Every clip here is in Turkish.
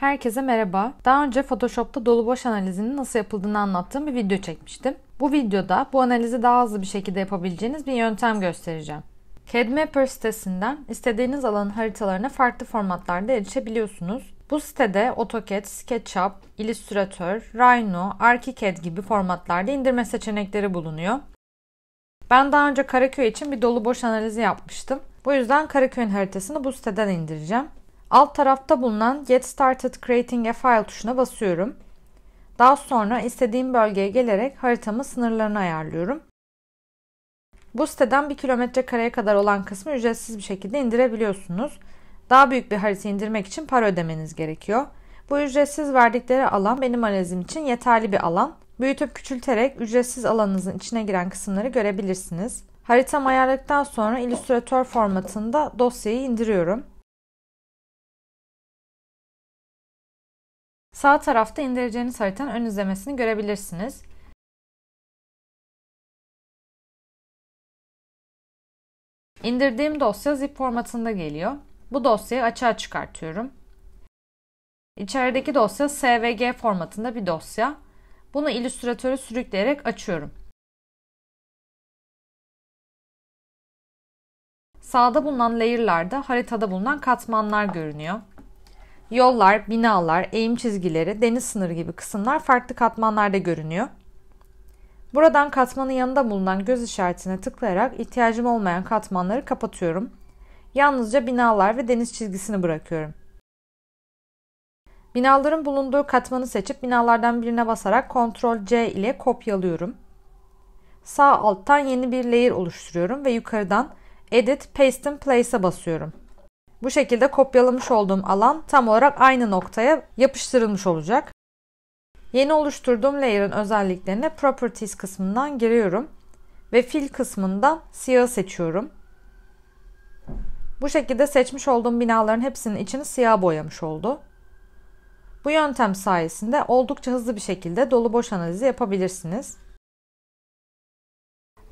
Herkese merhaba. Daha önce Photoshop'ta dolu boş analizinin nasıl yapıldığını anlattığım bir video çekmiştim. Bu videoda bu analizi daha hızlı bir şekilde yapabileceğiniz bir yöntem göstereceğim. CADMapper sitesinden istediğiniz alanın haritalarına farklı formatlarda erişebiliyorsunuz. Bu sitede AutoCAD, SketchUp, Illustrator, Rhino, ArchiCAD gibi formatlarda indirme seçenekleri bulunuyor. Ben daha önce Karaköy için bir dolu boş analizi yapmıştım. Bu yüzden Karaköy'ün haritasını bu siteden indireceğim. Alt tarafta bulunan Get Started Creating a File tuşuna basıyorum. Daha sonra istediğim bölgeye gelerek haritamın sınırlarını ayarlıyorum. Bu siteden 1 kilometre kareye kadar olan kısmı ücretsiz bir şekilde indirebiliyorsunuz. Daha büyük bir harita indirmek için para ödemeniz gerekiyor. Bu ücretsiz verdikleri alan benim analizim için yeterli bir alan. Büyütüp küçülterek ücretsiz alanınızın içine giren kısımları görebilirsiniz. Haritamı ayarladıktan sonra Illustrator formatında dosyayı indiriyorum. Sağ tarafta indireceğiniz haritanın ön izlemesini görebilirsiniz. İndirdiğim dosya zip formatında geliyor. Bu dosyayı açığa çıkartıyorum. İçerideki dosya SVG formatında bir dosya. Bunu illüstratörü sürükleyerek açıyorum. Sağda bulunan layer'larda haritada bulunan katmanlar görünüyor. Yollar, binalar, eğim çizgileri, deniz sınırı gibi kısımlar farklı katmanlarda görünüyor. Buradan katmanın yanında bulunan göz işaretine tıklayarak ihtiyacım olmayan katmanları kapatıyorum. Yalnızca binalar ve deniz çizgisini bırakıyorum. Binaların bulunduğu katmanı seçip binalardan birine basarak Ctrl C ile kopyalıyorum. Sağ alttan yeni bir layer oluşturuyorum ve yukarıdan Edit Paste and Place'e basıyorum. Bu şekilde kopyalamış olduğum alan tam olarak aynı noktaya yapıştırılmış olacak. Yeni oluşturduğum layer'ın özelliklerine Properties kısmından giriyorum ve Fill kısmından siyah seçiyorum. Bu şekilde seçmiş olduğum binaların hepsinin içini siyah boyamış oldu. Bu yöntem sayesinde oldukça hızlı bir şekilde dolu boş analizi yapabilirsiniz.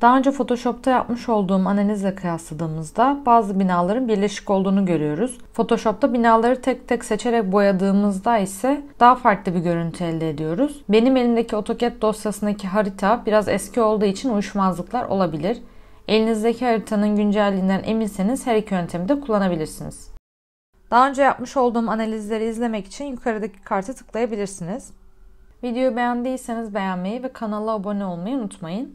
Daha önce Photoshop'ta yapmış olduğum analizle kıyasladığımızda bazı binaların birleşik olduğunu görüyoruz. Photoshop'ta binaları tek tek seçerek boyadığımızda ise daha farklı bir görüntü elde ediyoruz. Benim elimdeki AutoCAD dosyasındaki harita biraz eski olduğu için uyuşmazlıklar olabilir. Elinizdeki haritanın güncelliğinden eminseniz her iki yöntemi de kullanabilirsiniz. Daha önce yapmış olduğum analizleri izlemek için yukarıdaki kartı tıklayabilirsiniz. Videoyu beğendiyseniz beğenmeyi ve kanala abone olmayı unutmayın.